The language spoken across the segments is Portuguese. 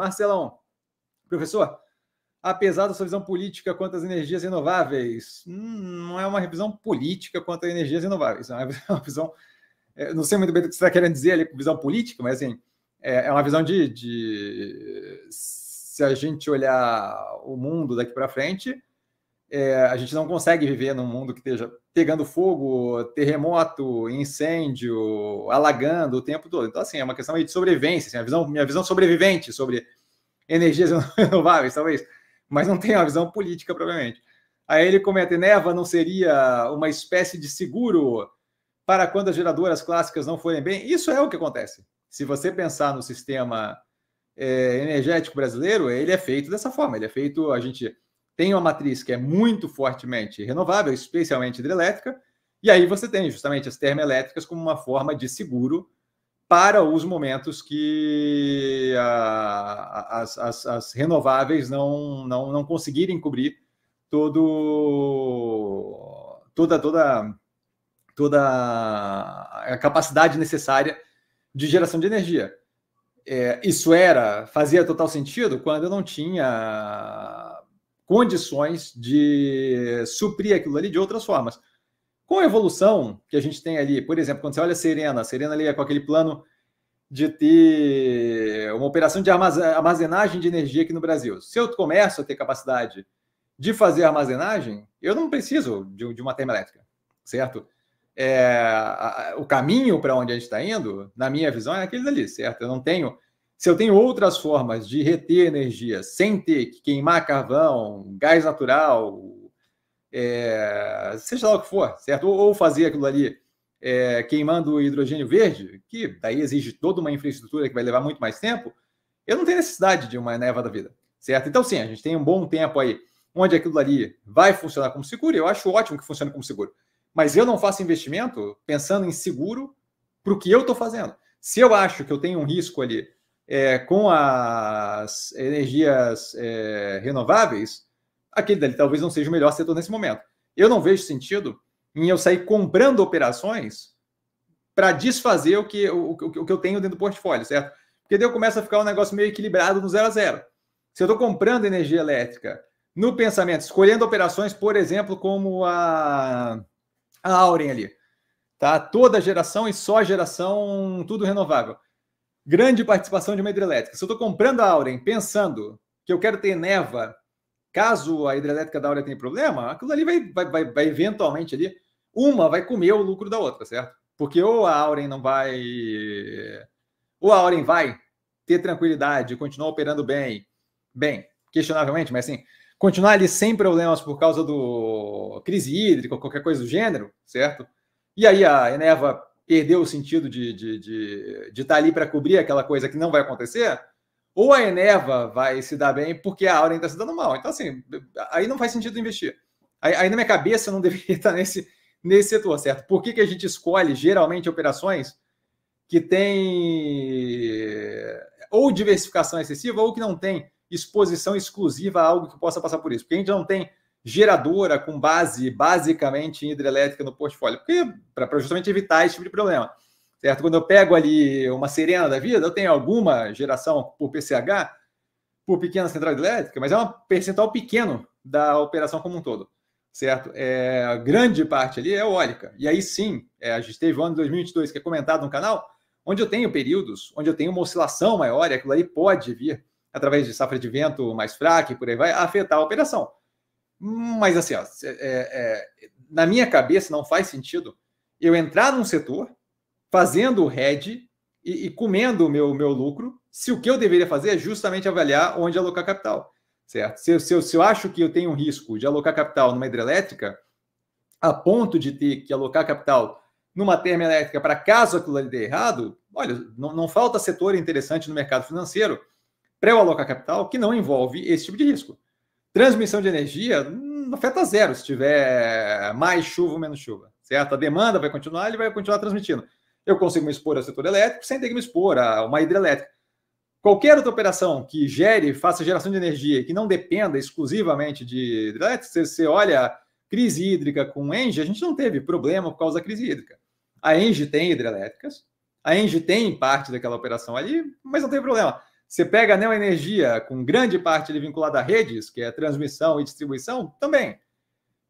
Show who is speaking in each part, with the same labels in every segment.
Speaker 1: Marcelão, professor, apesar da sua visão política quanto às energias renováveis, hum, não é uma revisão política quanto às energias renováveis, é uma visão. É, não sei muito bem o que você está querendo dizer ali com visão política, mas assim, é, é uma visão de, de. Se a gente olhar o mundo daqui para frente, é, a gente não consegue viver num mundo que esteja pegando fogo, terremoto, incêndio, alagando o tempo todo. Então, assim, é uma questão de sobrevivência, assim, a visão, minha visão sobrevivente sobre energias renováveis, talvez, mas não tem uma visão política, provavelmente. Aí ele comenta: Neva não seria uma espécie de seguro para quando as geradoras clássicas não forem bem? Isso é o que acontece. Se você pensar no sistema é, energético brasileiro, ele é feito dessa forma, ele é feito, a gente tem uma matriz que é muito fortemente renovável, especialmente hidrelétrica, e aí você tem justamente as termoelétricas como uma forma de seguro para os momentos que ah, a, as, as, as, renováveis não, não, não conseguirem cobrir todo, toda, toda, toda a capacidade necessária de geração de energia. É, isso era fazia total sentido quando eu não tinha condições de suprir aquilo ali de outras formas. Com a evolução que a gente tem ali, por exemplo, quando você olha a Serena, a Serena ali é com aquele plano de ter uma operação de armazenagem de energia aqui no Brasil. Se eu começo a ter capacidade de fazer armazenagem, eu não preciso de, uma termoelétrica, certo? É, o caminho para onde a gente está indo, na minha visão, é aquele ali, certo? Eu não tenho se eu tenho outras formas de reter energia sem ter que queimar carvão, gás natural, é, seja lá o que for, certo? Ou, fazer aquilo ali é, queimando hidrogênio verde, que daí exige toda uma infraestrutura que vai levar muito mais tempo, eu não tenho necessidade de uma neva da vida, certo? Então, sim, a gente tem um bom tempo aí onde aquilo ali vai funcionar como seguro, e eu acho ótimo que funcione como seguro. Mas eu não faço investimento pensando em seguro para o que eu estou fazendo. Se eu acho que eu tenho um risco ali é, com as energias é, renováveis, aquele dali talvez não seja o melhor setor nesse momento. Eu não vejo sentido em eu sair comprando operações para desfazer o que, o, o, o, que eu tenho dentro do portfólio, certo? Porque daí eu começo a ficar um negócio meio equilibrado no zero a zero. Se eu estou comprando energia elétrica no pensamento, escolhendo operações, por exemplo, como a, a Auren ali, tá? Toda geração e só geração, tudo renovável grande participação de uma hidrelétrica. Se eu estou comprando a Auren pensando que eu quero ter Neva, caso a hidrelétrica da Auren tenha problema, aquilo ali vai, vai, vai, vai, eventualmente ali, uma vai comer o lucro da outra, certo? Porque ou a Auren não vai. Ou a Auren vai ter tranquilidade, continuar operando bem, bem, questionavelmente, mas assim, continuar ali sem problemas por causa do crise hídrica, qualquer coisa do gênero, certo? E aí a Eneva perdeu o sentido de, de, de, de estar tá ali para cobrir aquela coisa que não vai acontecer, ou a Eneva vai se dar bem porque a Auren está se dando mal. Então, assim, aí não faz sentido investir. Aí, aí na minha cabeça não deveria estar nesse, nesse setor, certo? Por que, que a gente escolhe geralmente operações que têm ou diversificação excessiva ou que não tem exposição exclusiva a algo que possa passar por isso? Porque a gente não tem geradora com base basicamente em hidrelétrica no portfólio, para justamente evitar esse tipo de problema. Certo? Quando eu pego ali uma serena da vida, eu tenho alguma geração por PCH, por pequena central hidrelétrica, mas é um percentual pequeno da operação como um todo. Certo? É, grande parte ali é eólica. E aí sim, é, a gente teve o ano de 2022, que é comentado no canal, onde eu tenho períodos, onde eu tenho uma oscilação maior, e aquilo ali pode vir, através de safra de vento mais fraca e por aí vai, afetar a operação. Mas assim, ó, é, é, na minha cabeça não faz sentido eu entrar num setor fazendo o hedge e, e comendo o meu, meu lucro, se o que eu deveria fazer é justamente avaliar onde alocar capital. Certo? Se, se, eu, se eu acho que eu tenho um risco de alocar capital numa hidrelétrica, a ponto de ter que alocar capital numa termoelétrica para caso aquilo ali dê errado, olha, não, não falta setor interessante no mercado financeiro para eu alocar capital que não envolve esse tipo de risco. Transmissão de energia não hum, afeta zero se tiver mais chuva ou menos chuva, certo? A demanda vai continuar, ele vai continuar transmitindo. Eu consigo me expor ao setor elétrico sem ter que me expor a uma hidrelétrica. Qualquer outra operação que gere, faça geração de energia que não dependa exclusivamente de hidrelétrica, você, você olha crise hídrica com Enge, a gente não teve problema por causa da crise hídrica. A Enge tem hidrelétricas, a Enge tem parte daquela operação ali, mas não tem problema. Você pega a neoenergia Energia, com grande parte vinculada a redes, que é transmissão e distribuição, também.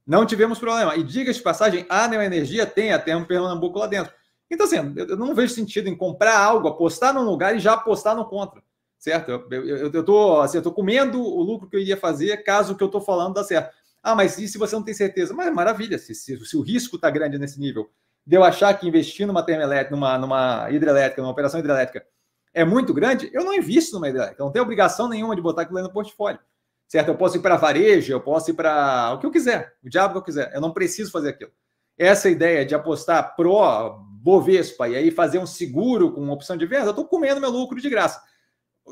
Speaker 1: Não tivemos problema. E diga de passagem, a Neo Energia tem até um Pernambuco lá dentro. Então, assim, eu não vejo sentido em comprar algo, apostar num lugar e já apostar no contra. Certo? Eu, eu, eu, tô, assim, eu tô comendo o lucro que eu iria fazer caso o que eu estou falando dá certo. Ah, mas e se você não tem certeza? Mas é maravilha, se, se, se o risco está grande nesse nível, de eu achar que investir numa termoelétrica, numa, numa hidrelétrica, numa operação hidrelétrica, é muito grande, eu não invisto numa ideia, então Não tenho obrigação nenhuma de botar aquilo aí no portfólio. Certo? Eu posso ir para varejo, eu posso ir para o que eu quiser, o diabo que eu quiser. Eu não preciso fazer aquilo. Essa ideia de apostar pró Bovespa e aí fazer um seguro com opção de venda, eu estou comendo meu lucro de graça.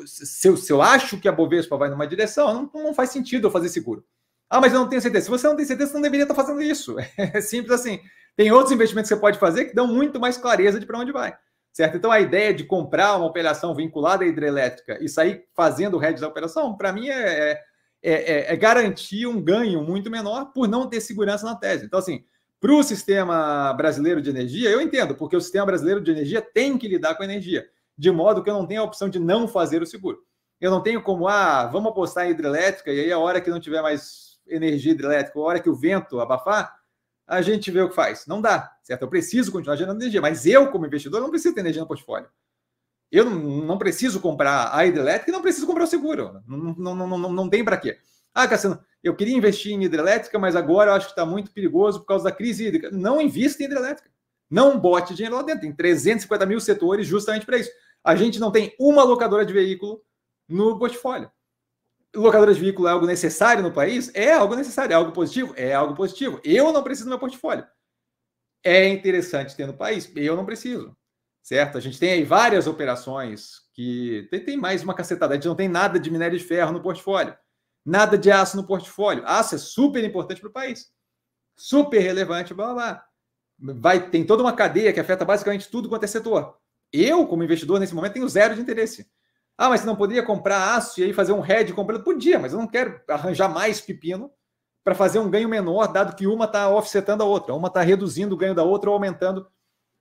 Speaker 1: Se eu, se eu, acho que a Bovespa vai numa direção, não, não faz sentido eu fazer seguro. Ah, mas eu não tenho certeza. Se você não tem certeza, você não deveria estar tá fazendo isso. É simples assim. Tem outros investimentos que você pode fazer que dão muito mais clareza de para onde vai certo? Então, a ideia de comprar uma operação vinculada à hidrelétrica e sair fazendo o hedge da operação, para mim, é, é, é, é, garantir um ganho muito menor por não ter segurança na tese. Então, assim, para o sistema brasileiro de energia, eu entendo, porque o sistema brasileiro de energia tem que lidar com a energia, de modo que eu não tenho a opção de não fazer o seguro. Eu não tenho como, ah, vamos apostar em hidrelétrica, e aí a hora que não tiver mais energia hidrelétrica, a hora que o vento abafar, a gente vê o que faz. Não dá, certo? Eu preciso continuar gerando energia, mas eu, como investidor, não preciso ter energia no portfólio. Eu não, não preciso comprar a hidrelétrica e não preciso comprar o seguro. Não, não, não, não, não tem para quê. Ah, Cassiano, eu queria investir em hidrelétrica, mas agora eu acho que está muito perigoso por causa da crise hídrica. Não invista em hidrelétrica. Não bote dinheiro lá dentro. Tem 350 mil setores justamente para isso. A gente não tem uma locadora de veículo no portfólio locadoras de veículo é algo necessário no país? É algo necessário, é algo positivo? É algo positivo. Eu não preciso do meu portfólio. É interessante ter no país? Eu não preciso. Certo? A gente tem aí várias operações que. Tem, tem mais uma cacetada. A gente não tem nada de minério de ferro no portfólio. Nada de aço no portfólio. Aço é super importante para o país. Super relevante, blá blá blá. Vai, tem toda uma cadeia que afeta basicamente tudo quanto é setor. Eu, como investidor, nesse momento, tenho zero de interesse. Ah, mas você não poderia comprar aço e aí fazer um hedge comprando? Podia, mas eu não quero arranjar mais pepino para fazer um ganho menor, dado que uma está offsetando a outra, uma está reduzindo o ganho da outra ou aumentando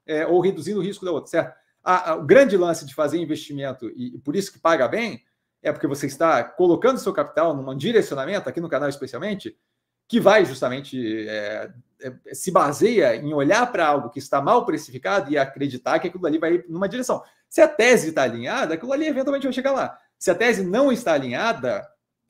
Speaker 1: é, ou reduzindo o risco da outra, certo? A, a, o grande lance de fazer investimento e, e por isso que paga bem é porque você está colocando seu capital num direcionamento, aqui no canal especialmente, que vai justamente é, é, se baseia em olhar para algo que está mal precificado e acreditar que aquilo ali vai numa direção. Se a tese está alinhada, aquilo ali eventualmente vai chegar lá. Se a tese não está alinhada,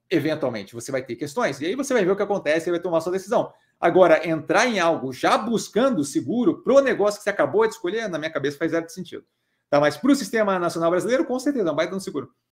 Speaker 1: eventualmente você vai ter questões. E aí você vai ver o que acontece e vai tomar sua decisão. Agora, entrar em algo já buscando seguro para o negócio que você acabou de escolher, na minha cabeça faz zero de sentido. Tá, mas para o sistema nacional brasileiro, com certeza, é um no seguro.